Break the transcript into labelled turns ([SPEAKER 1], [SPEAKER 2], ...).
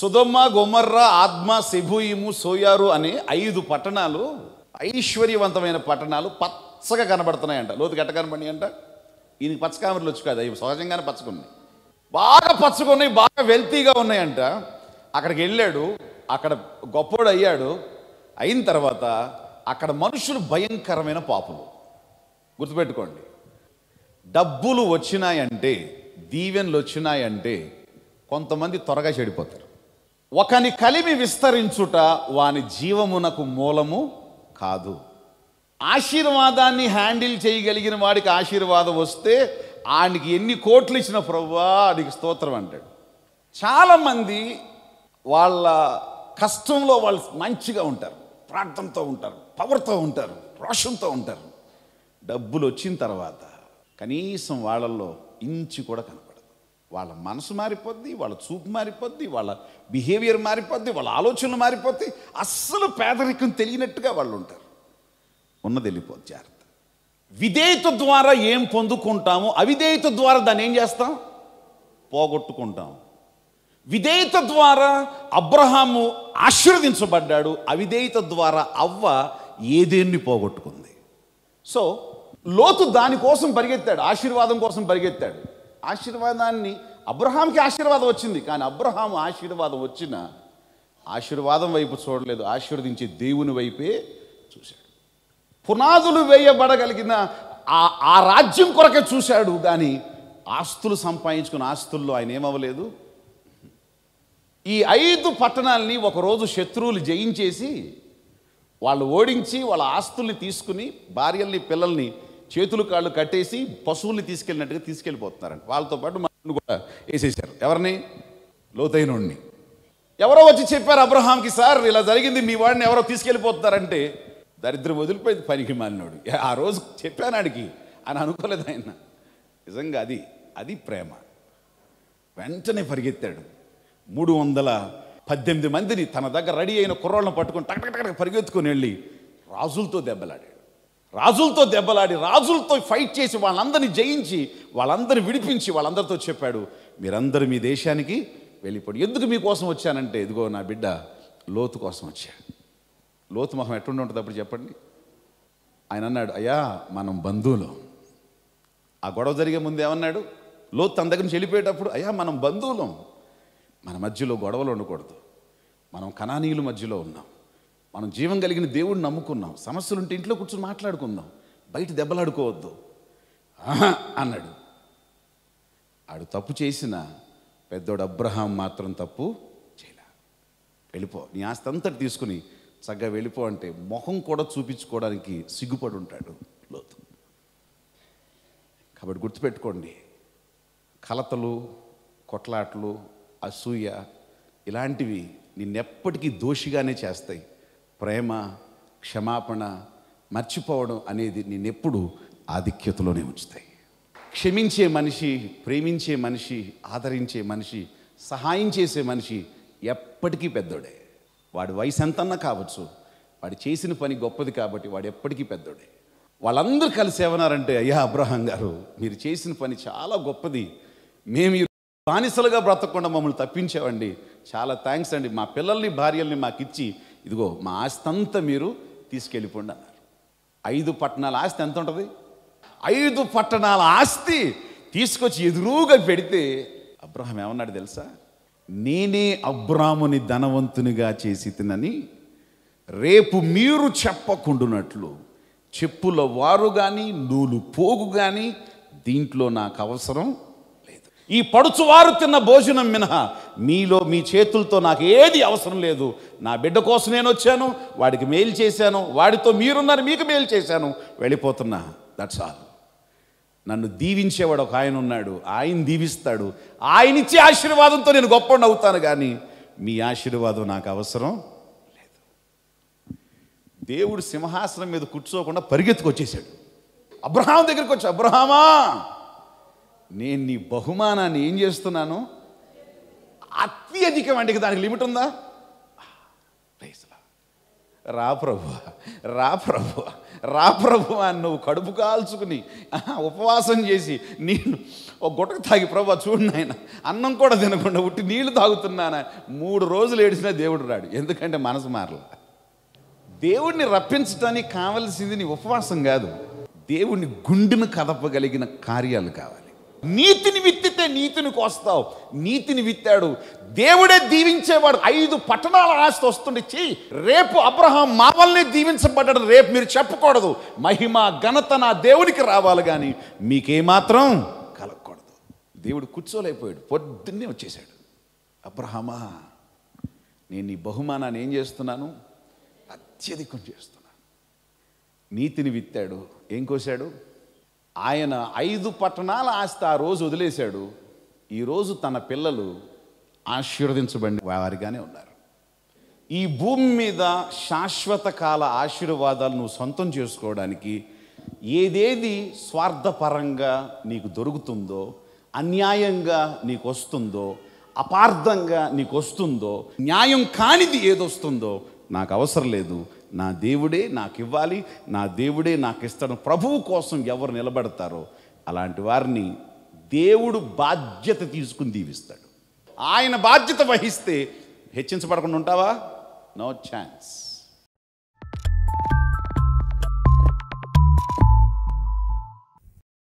[SPEAKER 1] సుధమ్మ గుమర్రా ఆత్మ సెభూయిము సోయారు అనే ఐదు పట్టణాలు ఐశ్వర్యవంతమైన పట్టణాలు పచ్చగా కనబడుతున్నాయంట లోతు గట్ట కనబడి అంట ఇది పచ్చకామరలు వచ్చి కాదు అవి సహజంగానే పచ్చకున్నాయి బాగా పచ్చకున్నాయి బాగా వెల్తీగా ఉన్నాయంట అక్కడికి వెళ్ళాడు అక్కడ గొప్పోడు అయ్యాడు అయిన తర్వాత అక్కడ మనుషులు భయంకరమైన పాపులు గుర్తుపెట్టుకోండి డబ్బులు వచ్చినాయంటే దీవెనలు వచ్చినాయంటే కొంతమంది త్వరగా చెడిపోతారు ఒకని కలిమి విస్తరించుట వాని జీవమునకు మూలము కాదు ఆశీర్వాదాన్ని హ్యాండిల్ చేయగలిగిన వాడికి ఆశీర్వాదం వస్తే ఆయనకి ఎన్ని కోట్లు ఇచ్చిన ప్రవ్వా నీకు స్తోత్రం అంటాడు చాలామంది వాళ్ళ కష్టంలో వాళ్ళు మంచిగా ఉంటారు ప్రార్థంతో ఉంటారు పవర్తో ఉంటారు రోషంతో ఉంటారు డబ్బులు వచ్చిన తర్వాత కనీసం వాళ్ళల్లో ఇంచి కూడా కనపడదు వాళ్ళ మనసు మారిపోద్ది వాళ్ళ చూపు మారిపోద్ది వాళ్ళ బిహేవియర్ మారిపోద్ది వాళ్ళ ఆలోచనలు మారిపోద్ది అస్సలు పేదరికం తెలియనట్టుగా వాళ్ళు ఉంటారు ఉన్నది వెళ్ళిపోద్ది జాగ్రత్త విధేయత ద్వారా ఏం పొందుకుంటామో అవిధేయత ద్వారా దాన్ని ఏం చేస్తాం పోగొట్టుకుంటాం విధేయత ద్వారా అబ్రహాము ఆశీర్వదించబడ్డాడు అవిధేయత ద్వారా అవ్వ ఏదేన్ని పోగొట్టుకుంది సో లోతు దానికోసం పరిగెత్తాడు ఆశీర్వాదం కోసం పరిగెత్తాడు ఆశీర్వాదాన్ని అబ్రహాంకి ఆశీర్వాదం వచ్చింది కానీ అబ్రహాం ఆశీర్వాదం వచ్చిన ఆశీర్వాదం వైపు చూడలేదు ఆశీర్వదించే దేవుని వైపే చూశాడు పునాదులు వేయబడగలిగిన ఆ ఆ రాజ్యం కొరకే చూశాడు కానీ ఆస్తులు సంపాదించుకున్న ఆస్తుల్లో ఆయన ఏమవ్వలేదు ఈ ఐదు పట్టణాలని ఒకరోజు శత్రువులు జయించేసి వాళ్ళు ఓడించి వాళ్ళ ఆస్తుల్ని తీసుకుని భార్యల్ని పిల్లల్ని చేతులు కాళ్ళు కట్టేసి పశువుల్ని తీసుకెళ్ళినట్టుగా తీసుకెళ్ళిపోతున్నారండి వాళ్ళతో పాటు మనల్ని కూడా వేసేసారు ఎవరిని లోతైనోడిని ఎవరో వచ్చి చెప్పారు అబ్రహాంకి సార్ ఇలా జరిగింది మీ వాడిని ఎవరో తీసుకెళ్ళిపోతున్నారంటే దరిద్రం వదిలిపోయింది పనికి మాలినోడు ఆ రోజు చెప్పాను ఆడికి అని అనుకోలేదు ఆయన నిజంగా అది అది ప్రేమ వెంటనే పరిగెత్తాడు మూడు వందల పద్దెనిమిది మందిని తన దగ్గర రెడీ అయిన కుర్రాళ్ళను పట్టుకొని టక్ టక్ పరిగెత్తుకొని వెళ్ళి రాజులతో దెబ్బలాడాడు రాజులతో దెబ్బలాడి రాజులతో ఫైట్ చేసి వాళ్ళందరినీ జయించి వాళ్ళందరినీ విడిపించి వాళ్ళందరితో చెప్పాడు మీరందరూ మీ దేశానికి వెళ్ళిపోండి ఎందుకు మీకోసం వచ్చానంటే ఇదిగో నా బిడ్డ లోతు కోసం వచ్చా లోతు మొహం ఎట్టుండి ఉంటుంది అప్పుడు చెప్పండి ఆయన అన్నాడు అయ్యా మనం బంధువులు ఆ గొడవ జరిగే ముందు ఏమన్నాడు లోతు తన దగ్గర నుంచి వెళ్ళిపోయేటప్పుడు అయ్యా మనం బంధువులం మన మధ్యలో గొడవలు ఉండకూడదు మనం కణానీయుల మధ్యలో ఉన్నాం మనం జీవం కలిగిన దేవుడిని నమ్ముకున్నాం సమస్యలు ఉంటే ఇంట్లో కూర్చొని మాట్లాడుకుందాం బయట దెబ్బలాడుకోవద్దు అన్నాడు ఆడు తప్పు చేసిన పెద్దోడు అబ్రహాం మాత్రం తప్పు చేయలే వెళ్ళిపో నీ ఆస్తి అంతటి తీసుకుని చక్కగా వెళ్ళిపో అంటే మొహం కూడా చూపించుకోవడానికి సిగ్గుపడి ఉంటాడు లోతు కాబట్టి గుర్తుపెట్టుకోండి కలతలు కొట్లాట్లు అసూయ ఇలాంటివి నిన్నెప్పటికీ దోషిగానే చేస్తాయి ప్రేమ క్షమాపణ మర్చిపోవడం అనేది నేనెప్పుడు ఆధిక్యతలోనే ఉంచుతాయి క్షమించే మనిషి ప్రేమించే మనిషి ఆదరించే మనిషి సహాయం చేసే మనిషి ఎప్పటికీ పెద్దోడే వాడి వయసు ఎంతన్నా కావచ్చు వాడు చేసిన పని గొప్పది కాబట్టి వాడు ఎప్పటికీ పెద్దోడే వాళ్ళందరూ కలిసి ఏమన్నారంటే అయ్యా అబ్రహాం గారు మీరు చేసిన పని చాలా గొప్పది మేము బానిసలుగా బ్రతకకుండా మమ్మల్ని తప్పించేవండి చాలా థ్యాంక్స్ అండి మా పిల్లల్ని భార్యల్ని మాకు ఇచ్చి ఇదిగో మా ఆస్తి అంతా మీరు తీసుకెళ్ళిపోండి అన్నారు ఐదు పట్టణాల ఆస్తి ఎంత ఉంటుంది ఐదు పట్టణాల ఆస్తి తీసుకొచ్చి ఎదురుగా పెడితే అబ్రహం ఏమన్నాడు తెలుసా నేనే అబ్రాముని ధనవంతునిగా చేసి తినని రేపు మీరు చెప్పకుండునట్లు చెప్పుల వారు కానీ నూలు పోగు కానీ దీంట్లో నాకు అవసరం ఈ పడుచువారు తిన్న భోజనం మినహా మీలో మీ చేతులతో నాకు ఏది అవసరం లేదు నా బిడ్డ కోసం నేను వచ్చాను వాడికి మేలు చేశాను వాడితో మీరున్నారు మీకు మేలు చేశాను వెళ్ళిపోతున్నా దట్స్ ఆల్ నన్ను దీవించేవాడు ఒక ఆయన ఉన్నాడు ఆయన దీవిస్తాడు ఆయన ఇచ్చే ఆశీర్వాదంతో నేను గొప్ప అవుతాను కానీ మీ ఆశీర్వాదం నాకు అవసరం లేదు దేవుడు సింహాసనం మీద కూర్చోకుండా పరిగెత్తుకొచ్చేసాడు అబ్రహాం దగ్గరికి వచ్చి అబ్రహామా నేను నీ బహుమానాన్ని ఏం చేస్తున్నాను అత్యధికం అంటే దానికి లిమిట్ ఉందా రా ప్రభు రా ప్రభు రా ప్రభు అని నువ్వు కడుపు కాల్చుకుని ఉపవాసం చేసి నేను ఒక గుటకు తాగి ప్రభు చూడు నాయన అన్నం కూడా తినకుండా ఉట్టి నీళ్లు తాగుతున్నానా మూడు రోజులు ఏడిచినా దేవుడు రాడు ఎందుకంటే మనసు మారల దేవుడిని రప్పించడానికి కావలసింది నీ ఉపవాసం కాదు దేవుణ్ణి గుండెను కదపగలిగిన కార్యాలు కావాలి నీతిని విత్తితే నీతిని కోస్తావు నీతిని విత్తాడు దేవుడే దీవించేవాడు ఐదు పట్టణాల ఆస్తి వస్తుండే చెయ్యి రేపు అబ్రహాం మా దీవించబడ్డాడు రేపు మీరు చెప్పకూడదు మహిమ ఘనత నా దేవుడికి రావాలి కానీ మీకేమాత్రం కలగకూడదు దేవుడు కూర్చోలేకపోయాడు పొద్దున్నే వచ్చేశాడు అబ్రహమా నేను నీ బహుమానాన్ని ఏం చేస్తున్నాను అత్యధికం చేస్తున్నాను నీతిని విత్తాడు ఏం కోశాడు ఆయన ఐదు పట్టణాల ఆస్తి ఆ రోజు వదిలేశాడు ఈరోజు తన పిల్లలు ఆశీర్వదించబడి వారిగానే ఉన్నారు ఈ భూమి మీద శాశ్వత కాల ఆశీర్వాదాలు నువ్వు సొంతం చేసుకోవడానికి ఏదేది స్వార్థపరంగా నీకు దొరుకుతుందో అన్యాయంగా నీకు వస్తుందో అపార్థంగా నీకు వస్తుందో న్యాయం కానిది ఏదొస్తుందో నాకు అవసరం లేదు నా దేవుడే నాకు ఇవ్వాలి నా దేవుడే నాకు ఇస్తాడు ప్రభువు కోసం ఎవరు నిలబడతారో అలాంటి వారిని దేవుడు బాధ్యత తీసుకుని దీవిస్తాడు ఆయన బాధ్యత వహిస్తే హెచ్చించబడకుండా ఉంటావా నో ఛాన్స్